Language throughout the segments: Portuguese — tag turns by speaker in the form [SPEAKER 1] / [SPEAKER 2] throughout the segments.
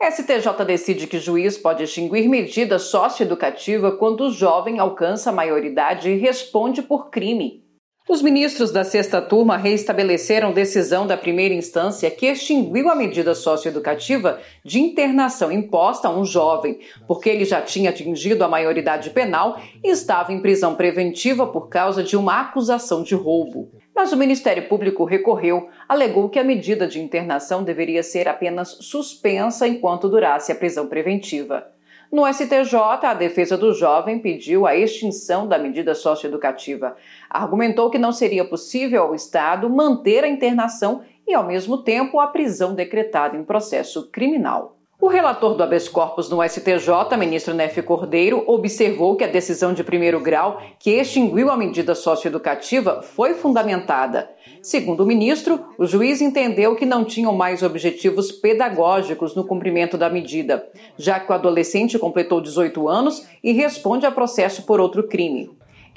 [SPEAKER 1] STJ decide que juiz pode extinguir medida socioeducativa quando o jovem alcança a maioridade e responde por crime. Os ministros da sexta turma reestabeleceram decisão da primeira instância que extinguiu a medida socioeducativa de internação imposta a um jovem, porque ele já tinha atingido a maioridade penal e estava em prisão preventiva por causa de uma acusação de roubo. Mas o Ministério Público recorreu, alegou que a medida de internação deveria ser apenas suspensa enquanto durasse a prisão preventiva. No STJ, a defesa do jovem pediu a extinção da medida socioeducativa. Argumentou que não seria possível ao Estado manter a internação e, ao mesmo tempo, a prisão decretada em processo criminal. O relator do habeas corpus no STJ, ministro Nef Cordeiro, observou que a decisão de primeiro grau que extinguiu a medida socioeducativa foi fundamentada. Segundo o ministro, o juiz entendeu que não tinham mais objetivos pedagógicos no cumprimento da medida, já que o adolescente completou 18 anos e responde a processo por outro crime.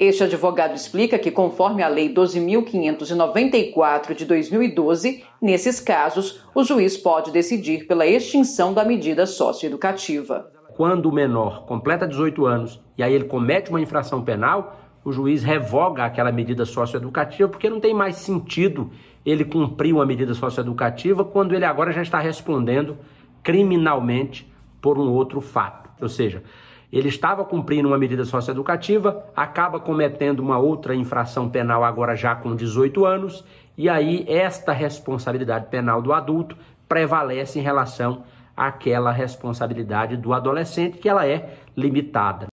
[SPEAKER 1] Este advogado explica que, conforme a Lei 12.594 de 2012, nesses casos, o juiz pode decidir pela extinção da medida socioeducativa.
[SPEAKER 2] Quando o menor completa 18 anos e aí ele comete uma infração penal, o juiz revoga aquela medida socioeducativa, porque não tem mais sentido ele cumprir uma medida socioeducativa quando ele agora já está respondendo criminalmente por um outro fato. Ou seja, ele estava cumprindo uma medida socioeducativa, acaba cometendo uma outra infração penal agora já com 18 anos, e aí esta responsabilidade penal do adulto prevalece em relação àquela responsabilidade do adolescente, que ela é limitada.